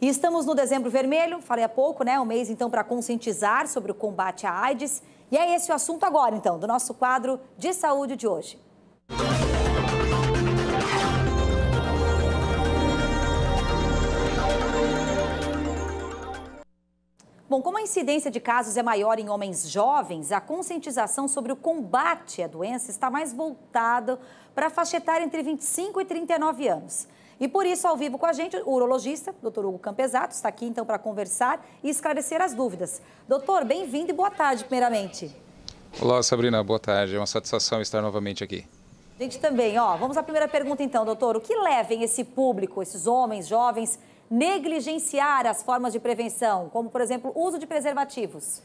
E estamos no dezembro vermelho, falei há pouco, né? Um mês então para conscientizar sobre o combate à AIDS. E é esse o assunto agora, então, do nosso quadro de saúde de hoje. Bom, como a incidência de casos é maior em homens jovens, a conscientização sobre o combate à doença está mais voltada para a faixa etária entre 25 e 39 anos. E por isso, ao vivo com a gente, o urologista, Dr. Hugo Campesato, está aqui então para conversar e esclarecer as dúvidas. Doutor, bem-vindo e boa tarde, primeiramente. Olá, Sabrina, boa tarde. É uma satisfação estar novamente aqui. A gente também, ó. Vamos à primeira pergunta então, doutor. O que levem esse público, esses homens, jovens, negligenciar as formas de prevenção, como por exemplo, uso de preservativos?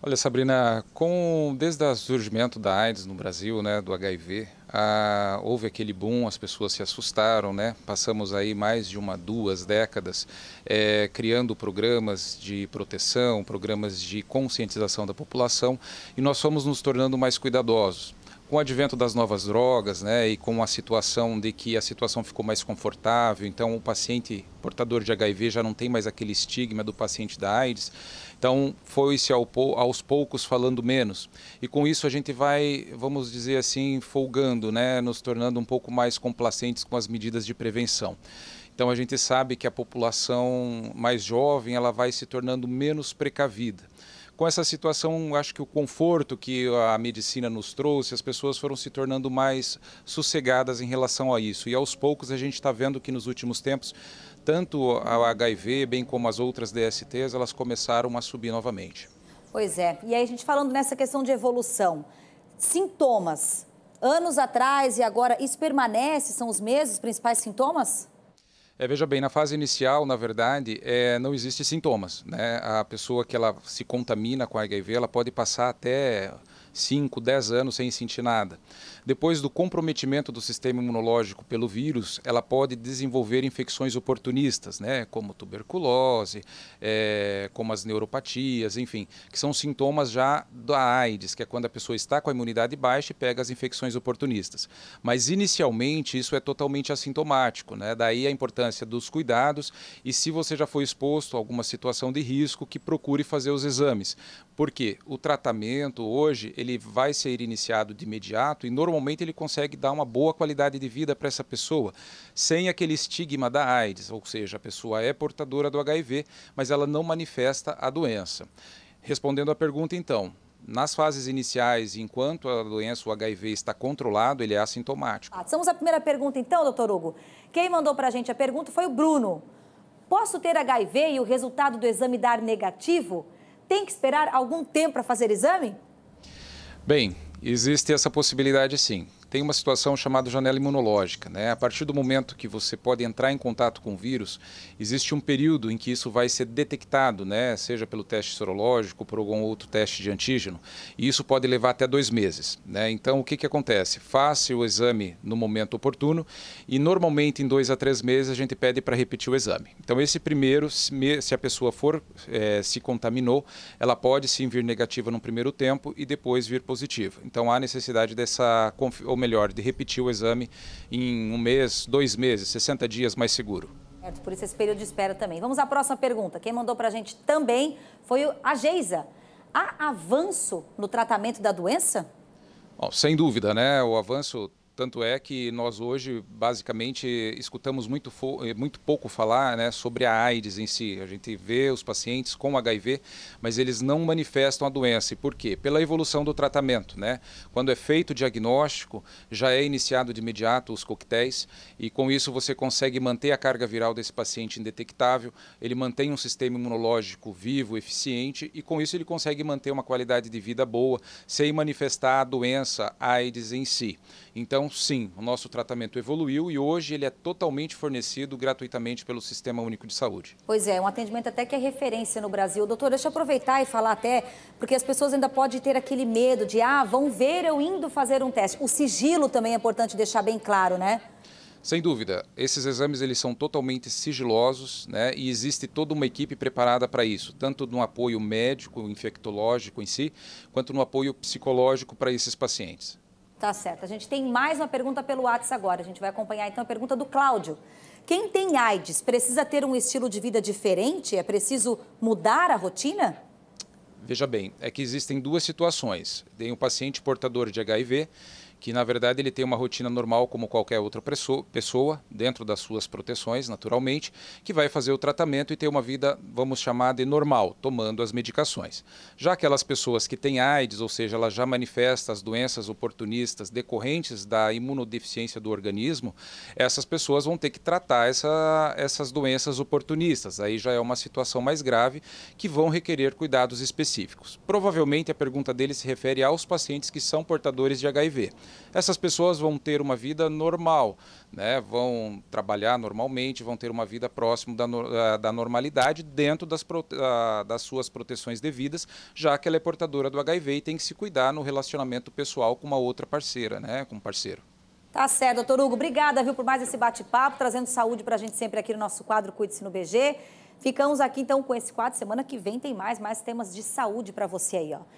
Olha, Sabrina, com desde o surgimento da AIDS no Brasil, né, do HIV, a, ah, houve aquele boom, as pessoas se assustaram, né? Passamos aí mais de uma, duas décadas é, criando programas de proteção, programas de conscientização da população e nós fomos nos tornando mais cuidadosos com o advento das novas drogas, né, e com a situação de que a situação ficou mais confortável, então o paciente portador de HIV já não tem mais aquele estigma do paciente da AIDS, então foi-se aos poucos falando menos. E com isso a gente vai, vamos dizer assim, folgando, né, nos tornando um pouco mais complacentes com as medidas de prevenção. Então a gente sabe que a população mais jovem ela vai se tornando menos precavida com essa situação, acho que o conforto que a medicina nos trouxe, as pessoas foram se tornando mais sossegadas em relação a isso. E aos poucos a gente está vendo que nos últimos tempos, tanto a HIV, bem como as outras DSTs, elas começaram a subir novamente. Pois é. E aí a gente falando nessa questão de evolução, sintomas, anos atrás e agora, isso permanece? São os mesmos principais sintomas? É, veja bem, na fase inicial, na verdade, é, não existe sintomas. Né? A pessoa que ela se contamina com HIV, ela pode passar até 5, 10 anos sem sentir nada. Depois do comprometimento do sistema imunológico pelo vírus, ela pode desenvolver infecções oportunistas, né, como tuberculose, é, como as neuropatias, enfim, que são sintomas já da AIDS, que é quando a pessoa está com a imunidade baixa e pega as infecções oportunistas. Mas inicialmente isso é totalmente assintomático, né? Daí a importância dos cuidados e se você já foi exposto a alguma situação de risco, que procure fazer os exames, porque o tratamento hoje ele ele vai ser iniciado de imediato e normalmente ele consegue dar uma boa qualidade de vida para essa pessoa, sem aquele estigma da AIDS, ou seja, a pessoa é portadora do HIV, mas ela não manifesta a doença. Respondendo à pergunta, então, nas fases iniciais, enquanto a doença, o HIV está controlado, ele é assintomático. Passamos ah, à primeira pergunta, então, doutor Hugo. Quem mandou para a gente a pergunta foi o Bruno. Posso ter HIV e o resultado do exame dar negativo? Tem que esperar algum tempo para fazer exame? Bem, existe essa possibilidade sim tem uma situação chamada janela imunológica. Né? A partir do momento que você pode entrar em contato com o vírus, existe um período em que isso vai ser detectado, né? seja pelo teste sorológico, por algum outro teste de antígeno, e isso pode levar até dois meses. Né? Então, o que, que acontece? Faça o exame no momento oportuno e, normalmente, em dois a três meses, a gente pede para repetir o exame. Então, esse primeiro, se a pessoa for é, se contaminou, ela pode sim vir negativa no primeiro tempo e depois vir positiva. Então, há necessidade dessa melhor, de repetir o exame em um mês, dois meses, 60 dias mais seguro. Certo, por isso esse período de espera também. Vamos à próxima pergunta. Quem mandou para a gente também foi a Geisa. Há avanço no tratamento da doença? Bom, sem dúvida, né? O avanço tanto é que nós hoje, basicamente, escutamos muito, eh, muito pouco falar né, sobre a AIDS em si. A gente vê os pacientes com HIV, mas eles não manifestam a doença. E por quê? Pela evolução do tratamento. Né? Quando é feito o diagnóstico, já é iniciado de imediato os coquetéis, e com isso você consegue manter a carga viral desse paciente indetectável, ele mantém um sistema imunológico vivo, eficiente, e com isso ele consegue manter uma qualidade de vida boa, sem manifestar a doença AIDS em si. Então, então, sim, o nosso tratamento evoluiu e hoje ele é totalmente fornecido gratuitamente pelo Sistema Único de Saúde. Pois é, um atendimento até que é referência no Brasil. Doutor, deixa eu aproveitar e falar até, porque as pessoas ainda podem ter aquele medo de, ah, vão ver eu indo fazer um teste. O sigilo também é importante deixar bem claro, né? Sem dúvida, esses exames eles são totalmente sigilosos né, e existe toda uma equipe preparada para isso, tanto no apoio médico, infectológico em si, quanto no apoio psicológico para esses pacientes. Tá certo. A gente tem mais uma pergunta pelo WhatsApp agora. A gente vai acompanhar então a pergunta do Cláudio. Quem tem AIDS precisa ter um estilo de vida diferente? É preciso mudar a rotina? Veja bem, é que existem duas situações. Tem o um paciente portador de HIV que na verdade ele tem uma rotina normal como qualquer outra pessoa, dentro das suas proteções, naturalmente, que vai fazer o tratamento e ter uma vida, vamos chamar de normal, tomando as medicações. Já aquelas pessoas que têm AIDS, ou seja, ela já manifesta as doenças oportunistas decorrentes da imunodeficiência do organismo, essas pessoas vão ter que tratar essa, essas doenças oportunistas. Aí já é uma situação mais grave que vão requerer cuidados específicos. Provavelmente a pergunta dele se refere aos pacientes que são portadores de HIV essas pessoas vão ter uma vida normal, né? vão trabalhar normalmente, vão ter uma vida próximo da, eh, da normalidade dentro das, ah, das suas proteções devidas, já que ela é portadora do HIV e tem que se cuidar no relacionamento pessoal com uma outra parceira, né? com um parceiro. Tá certo, doutor Hugo. Obrigada, viu, por mais esse bate-papo, trazendo saúde pra gente sempre aqui no nosso quadro Cuide-se no BG. Ficamos aqui, então, com esse quadro. Semana que vem tem mais, mais temas de saúde para você aí, ó.